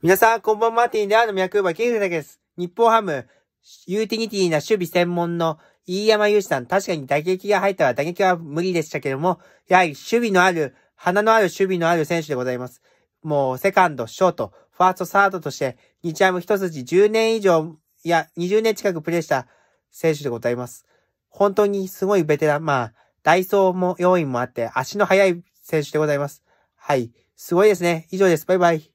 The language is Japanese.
皆さん、こんばんは、マーティンである脈馬だけです。日本ハム、ユーティニティな守備専門の飯山祐志さん、確かに打撃が入ったら打撃は無理でしたけども、やはり守備のある、鼻のある守備のある選手でございます。もう、セカンド、ショート、ファースト、サードとして、日ハム一筋10年以上、いや、20年近くプレーした選手でございます。本当にすごいベテラン、まあ、ダイソーも要因もあって、足の速い選手でございます。はい。すごいですね。以上です。バイバイ。